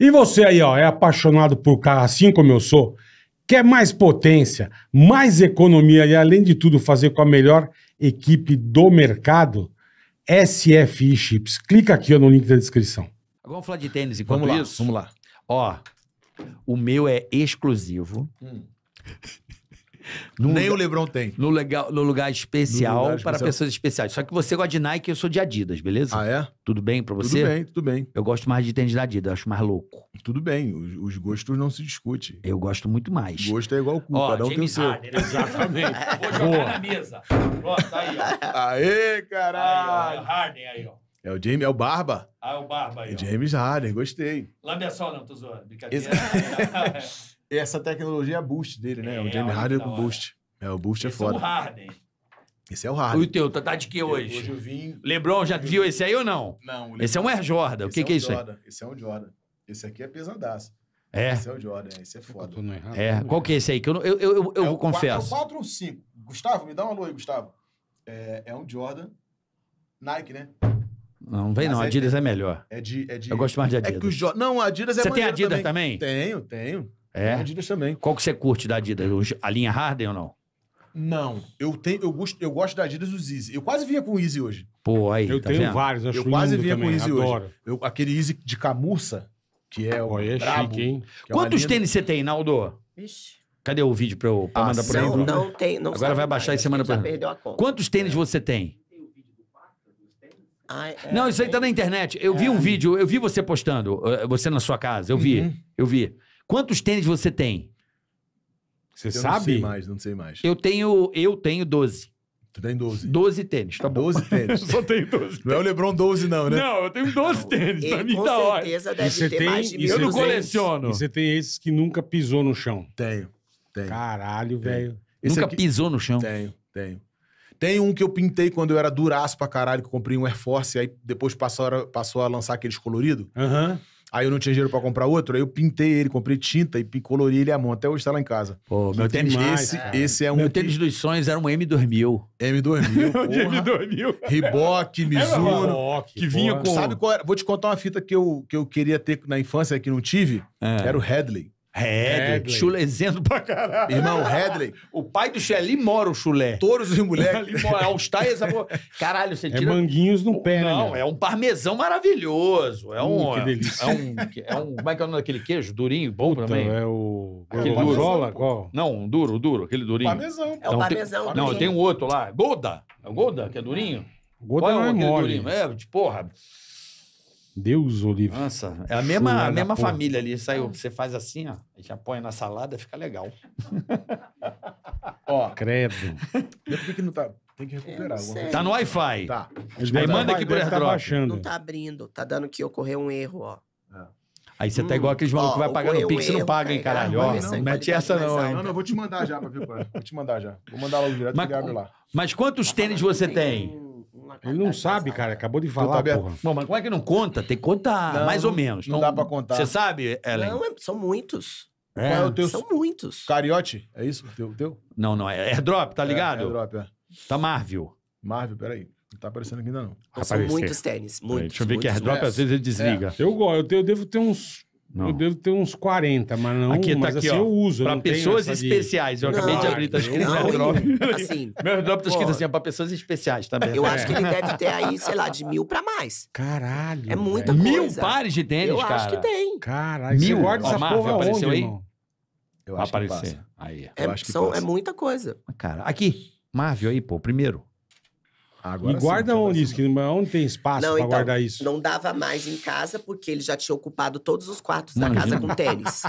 E você aí, ó, é apaixonado por carro assim como eu sou? Quer mais potência, mais economia e, além de tudo, fazer com a melhor equipe do mercado? SFI Chips. Clica aqui ó, no link da descrição. Agora vamos falar de tênis enquanto vamos lá, isso. Vamos lá. Ó, o meu é exclusivo. Hum. Nem lugar, o Lebron tem. No, legal, no lugar especial no lugar para especial. pessoas especiais. Só que você gosta de Nike e eu sou de Adidas, beleza? Ah, é? Tudo bem pra você? Tudo bem, tudo bem. Eu gosto mais de tênis da Adidas, acho mais louco. Tudo bem, os, os gostos não se discute. Eu gosto muito mais. O gosto é igual o cu, ó, cada um James tem o Harden, exatamente. Vou jogar na mesa. Ó, tá aí, ó. Aê, caralho. Aí, ó, Harden aí, ó. É o James, é o Barba. Ah, é o Barba aí. É James Harden, gostei. Lambe só, não, tô zoando. Brincadeira. essa tecnologia é boost dele, né? É, o James Harden é o boost. É, o boost é esse é foda. É o Harden. Esse é o Harden. E o teu, tá, tá de que hoje? Hoje eu vim. Lebron já viu esse aí ou não? Não. Esse é um Air Jordan. o que, é, que é isso Jordan. aí? Esse é um Jordan. Esse aqui é pesadaço. É. Esse é o Jordan, esse é foda. é. Qual que é esse aí? Que eu, eu, eu, eu, é confesso. é o 4 ou 5. Gustavo, me dá um alô aí, Gustavo. É, é um Jordan. Nike, né? Não, vem Mas não. É Adidas é melhor. É de, é de... Eu gosto mais de Adidas. É que o jo... Não, Adidas é melhor Você tem Adidas também. também? Tenho, tenho. É. Adidas também. Qual que você curte da Adidas? A linha Harden ou não? Não. Eu, tenho, eu, gosto, eu gosto da Adidas dos Easy. Eu quase vinha com o Easy hoje. Pô, aí. Eu tá tenho vendo? vários, acho Eu quase vinha também, com o Easy adoro. hoje. Eu, aquele Easy de camurça, que é o. Pô, é brabo, chique, hein? É Quantos linha... tênis você tem, Naldo? Ixi. Cadê o vídeo pra eu pra ah, mandar pra ele? Não, não tem. Não Agora vai baixar mais, e você pra perdeu Quantos tênis é. você tem? Ah, é, não, isso aí é. tá na internet. Eu vi é. um vídeo, eu vi você postando, eh, você na sua casa, eu vi, uhum. eu vi. Quantos tênis você tem? Você eu sabe? Não sei mais, não sei mais. Eu tenho, eu tenho 12. Tu tem 12. 12 tênis, tá bom. 12 tênis. só tenho 12. Tênis. Não é o Lebron 12, não, né? Não, eu tenho 12 não. tênis. Ele, pra mim tá ótimo. Com certeza deve ter tem, mais de mil. Eu não coleciono. E você tem esses que nunca pisou no chão? Tenho, tenho. Caralho, velho. Nunca aqui... pisou no chão? Tenho, tenho. Tem um que eu pintei quando eu era duraço pra caralho, que eu comprei um Air Force, aí depois passou a, passou a lançar aqueles coloridos. Aham. Uhum. Aí eu não tinha dinheiro para comprar outro, aí eu pintei ele, comprei tinta e colori ele à mão. Até hoje está lá em casa. Pô, meu então, tênis, demais, esse, esse é um. Meu tênis dos sonhos era um M2000. M2000. M2000. Riboque, Mizuno. Rock, que vinha com. Sabe qual era? Vou te contar uma fita que eu, que eu queria ter na infância que não tive. É. Era o Headley. Hedley. Chulezendo pra caralho. Irmão, Hedley. O pai do Chulé ali mora o Chulé. Touros e mulher, Ali mora, é os Caralho, você é tira... É manguinhos no pé, né, Não, né, é um parmesão maravilhoso. É um... Hum, que delícia. É um, é um... Como é que é o nome daquele queijo? Durinho, bom Puta, também. é o... Aquele o duro. qual? Não, duro, duro, aquele durinho. Parmesão. É o parmesão. Não, tem, não, tem um outro lá. Golda. É o Golda, que é durinho? Golda é, é mole. Durinho? É, tipo porra... Deus o livre. Nossa, é a mesma, a mesma família ali. Saiu, ah. você faz assim, ó, já põe na salada, fica legal. ó, credo. Por que não tá? Tem que recuperar. Tá no Wi-Fi. Tá. Aí manda aqui pro Tá Não tá abrindo, tá dando que ocorreu um erro, ó. É. Aí você tá hum, tá igual aqueles malucos que vai pagar no Pix, não paga, hein, caralho. Ó, não, mete essa não, hein. Não, não, vou te mandar já pra ver, Vou te mandar já. Vou mandar logo direto, mas, tá abre lá. Mas quantos tá tênis você tem? Ele não sabe, cara. Acabou de falar, tá porra. Bom, mas como é que não conta? Tem que contar Não, mais ou menos. Não dá pra contar. Você sabe, Ellen? Não, é, são muitos. É. Qual é o teu São muitos. Cariote? É isso? teu? teu? Não, não. É airdrop, é tá é, ligado? É, Airdrop, é. Tá Marvel. Marvel, peraí. Não tá aparecendo aqui ainda não. são muitos tênis. Muitos, Deixa eu ver que airdrop às vezes ele desliga. Eu gosto, eu, eu devo ter uns não. Eu devo ter uns 40, mas não. Aqui, tá mas aqui, assim, ó, eu uso. Pra pessoas especiais. De... Eu acabei não, de abrir, tá escrito Assim, Meu airdrop tá escrito assim, é pra pessoas especiais, tá vendo? Eu é. acho que ele deve ter aí, sei lá, de mil pra mais. Caralho. É muita coisa. Mil pares de tênis, eu cara. Eu acho que tem. Caralho. Mil. ordens a ó, Marvel, apareceu onde, aí? Irmão? Eu acho aparecer. Aí, eu acho que são, é passa. é muita coisa. Cara, aqui. Marvel aí, pô, primeiro. Agora e guarda sim, onde isso? Que onde tem espaço para então, guardar isso? Não dava mais em casa, porque ele já tinha ocupado todos os quartos da casa com tênis.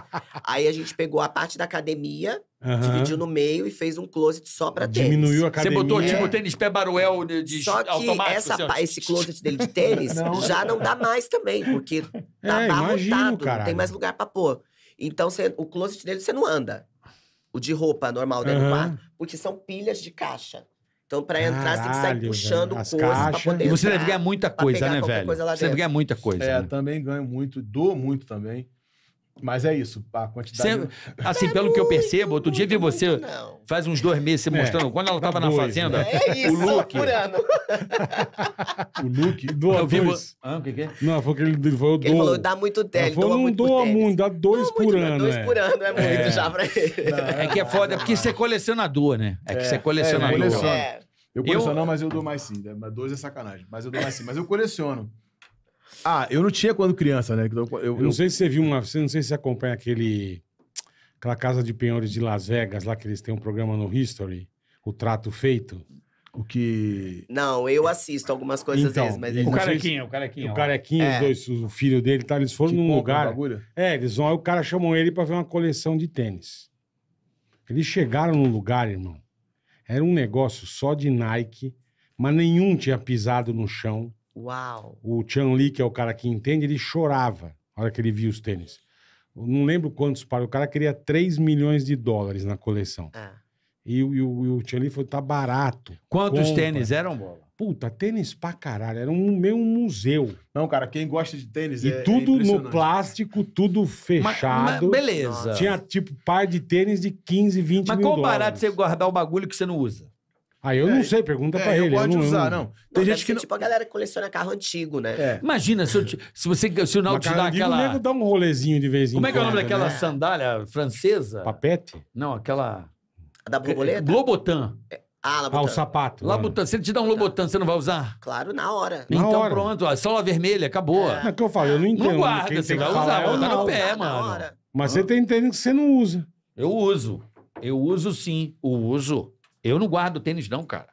Aí a gente pegou a parte da academia, dividiu no meio e fez um closet só para tênis. Diminuiu a academia. Você botou tipo tênis pé baruel de Só que automático, essa, assim, esse closet dele de tênis não. já não dá mais também, porque é, tá é, abarrotado, não tem mais lugar para pôr. Então você, o closet dele você não anda. O de roupa normal dentro uhum. do quarto, porque são pilhas de caixa. Então, para entrar, você tem que sair puxando velho. coisas caixas. pra poder. E você deve ganhar muita coisa, né, velho? Coisa você deve ganhar muita coisa. É, né? também ganho muito, dou muito também. Mas é isso, a quantidade. assim, é pelo muito, que eu percebo, outro dia vi você faz uns dois meses você mostrando é, quando ela tá tava na fazenda. Né? É isso, o look. Por ano. o look doa eu vi, dois. Ah, o que, que é? Não, foi que ele, foi, ele falou, dá muito tempo. falou, não doa muito, dá dois não, por muito, ano. Dois é. por ano é muito é. já pra ele. Não, é que é foda, é porque você é colecionador, né? É que você é, é colecionador. É, eu coleciono, mas eu dou mais sim. Né? Dois é sacanagem, mas eu dou mais sim. Mas eu coleciono. Ah, eu não tinha quando criança, né? Eu, então, eu, eu não sei se você viu uma. Você não sei se você acompanha aquele. Aquela casa de penhores de Las Vegas, lá que eles têm um programa no History, o Trato Feito. O que. Não, eu assisto algumas coisas então, vezes, mas o carequinha, o carequinha. O carequinha, é. os dois, o filho dele, tá, eles foram que num lugar. É, eles vão, aí o cara chamou ele para ver uma coleção de tênis. Eles chegaram num lugar, irmão. Era um negócio só de Nike, mas nenhum tinha pisado no chão. Uau. O Chan Lee que é o cara que entende, ele chorava na hora que ele viu os tênis. Eu não lembro quantos para. O cara queria 3 milhões de dólares na coleção. É. E, o, e o Chan Lee falou: tá barato. Quantos compra. tênis eram, bola? Puta, tênis pra caralho. Era um meio um museu. Não, cara, quem gosta de tênis e é. E é tudo é no plástico, tudo fechado. Mas, mas beleza. Tinha tipo par de tênis de 15, 20 mas mil dólares. Mas qual barato você guardar o bagulho que você não usa? Aí eu é, não sei, pergunta é, pra ele. Pode eu não, usar, não. não. Tem gente que não... tipo a galera que coleciona carro antigo, né? É. Imagina se, eu, se você se o Naldo te dá aquela. O nego dá um rolezinho de vez em quando. Como é que é o nome daquela né? sandália francesa? Papete? Não, aquela. A da borboleta? É, Globotan. É. Ah, Ah, o sapato. Labutan. Se ele te dá um Lobotan, você não vai usar? Claro, na hora. Na então hora. pronto, a sola vermelha, acabou. É. é que eu falo, eu não entendo. Não guarda, você vai usar, vai botar no pé, mano. Mas você tá entendendo que você não usa. Eu uso. Eu uso sim, o uso. Eu não guardo tênis, não, cara.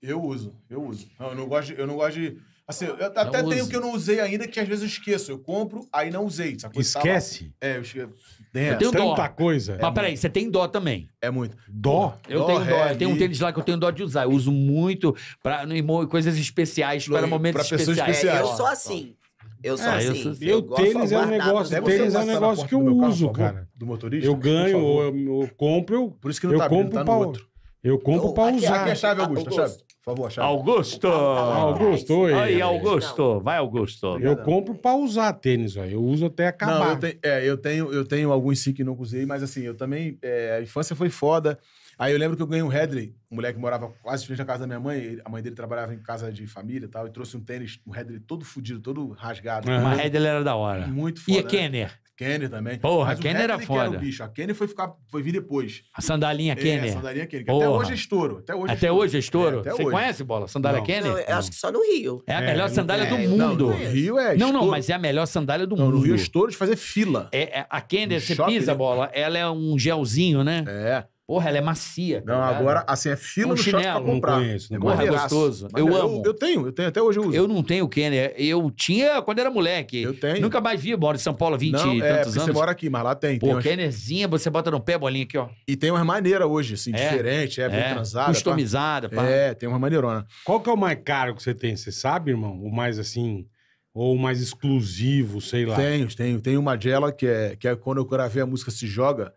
Eu uso, eu uso. Não, eu não gosto de. Eu não gosto de... Assim, eu até tenho que eu não usei ainda, que às vezes eu esqueço. Eu compro, aí não usei. Esquece? Tava... É, eu esqueço. Né? eu tenho tanta dó. coisa. Mas é peraí, você tem dó também. É muito. Dó? Eu dó, tenho dó. É, eu tenho um tênis lá que eu tenho dó de usar. Eu uso muito para coisas especiais, para momentos pra especiais. especiais. É, eu sou assim. Eu sou é, assim. Eu, sou... eu, eu tênis é um negócio, tênis é um negócio que eu uso, carro, cara. Do motorista? Eu ganho, eu, compro, eu, Por isso que não eu tá compro tá no outro. Eu compro então, para usar. Aqui é a chave, Augusto. Augusto. chave. Por favor, a chave. Augusto! Augusto, oi. Aí, Augusto. Vai, Augusto. Eu compro para usar tênis, ó. Eu uso até acabar. Não, eu, te, é, eu, tenho, eu tenho alguns sim que não usei, mas assim, eu também... É, a infância foi foda. Aí eu lembro que eu ganhei um Headley, um moleque que morava quase frente à casa da minha mãe, a mãe dele trabalhava em casa de família e tal, e trouxe um tênis, um Headley todo fudido, todo rasgado. Uhum. Mas Headley era da hora. Muito foda. E a Kenner? Né? Kenner também. Porra, Mas Kenner era foda. Era o bicho. A Kenner foi, ficar, foi vir depois. A sandalinha é, Kenner. A sandalinha Kenner. Que Até hoje é estouro. Até hoje é até estouro. Hoje é estouro. É, Você hoje. conhece, Bola? Sandália não. Kenner? Não, eu acho que só no Rio. É a é, melhor sandália do é, mundo. Não, no Rio é Não, não, mas é a melhor sandália do não, mundo. No Rio é estouro de fazer fila. É, é a Kenner, no você shopping, pisa, a né? Bola, ela é um gelzinho, né? É. Porra, ela é macia. Tá não, agora, assim, é fila é um no chinelo. shopping pra comprar. Não é é conheço, Porra, é gostoso. Mas eu, amo. Eu, eu, tenho, eu tenho, até hoje eu uso. Eu não tenho o Kenner. Eu tinha quando era moleque. Eu tenho. Nunca mais vi, moro em São Paulo há 20 não, e é, anos. você mora aqui, mas lá tem. Pô, tem umas... Kennerzinha, você bota no pé, bolinha aqui, ó. E tem umas maneiras hoje, assim, é, diferente, é, é, bem transada. Tá? Customizada, pá. É, tem uma maneirona. Qual que é o mais caro que você tem? Você sabe, irmão? O mais, assim... Ou mais exclusivo, sei lá. Tenho, tenho. Tem uma dela que é, que é quando eu gravei a música Se Joga,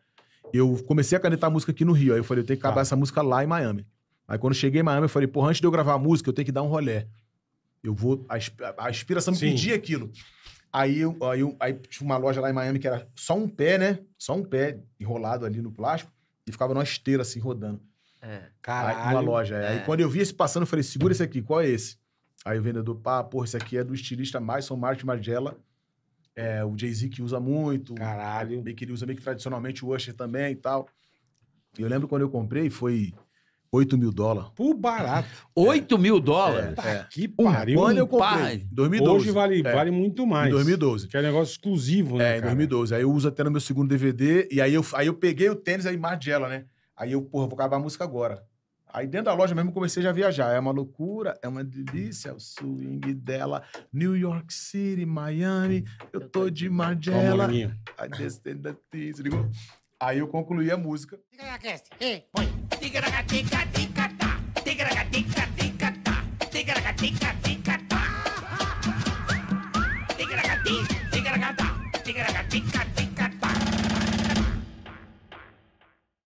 eu comecei a canetar música aqui no Rio. Aí eu falei, eu tenho que acabar tá. essa música lá em Miami. Aí quando cheguei em Miami, eu falei, porra, antes de eu gravar a música, eu tenho que dar um rolé. Eu vou. A, a inspiração me Sim. pedia aquilo. Aí, eu, aí, eu, aí tinha uma loja lá em Miami que era só um pé, né? Só um pé enrolado ali no plástico e ficava numa esteira assim rodando. É. Caralho. Aí, uma loja. É. Aí é. quando eu vi esse passando, eu falei: segura esse aqui, qual é esse? Aí o vendedor, pá, porra, esse aqui é do estilista Maison Martin Magella. É, o Jay-Z que usa muito. Caralho. Meio que ele usa meio que tradicionalmente o Usher também e tal. E eu lembro quando eu comprei, foi 8 mil dólares. Por barato. 8 é. mil dólares? É, tá Que pariu. Quando eu comprei, pai. 2012. Hoje vale, é. vale muito mais. Em 2012. Que é negócio exclusivo, né, É, em cara? 2012. Aí eu uso até no meu segundo DVD, e aí eu, aí eu peguei o tênis, a imagem dela, né? Aí eu, porra, vou acabar a música agora. Aí dentro da loja mesmo comecei já a viajar. É uma loucura, é uma delícia, é o swing dela. New York City, Miami, eu tô de Margela. Aí descendo ligou? Aí eu concluí a música.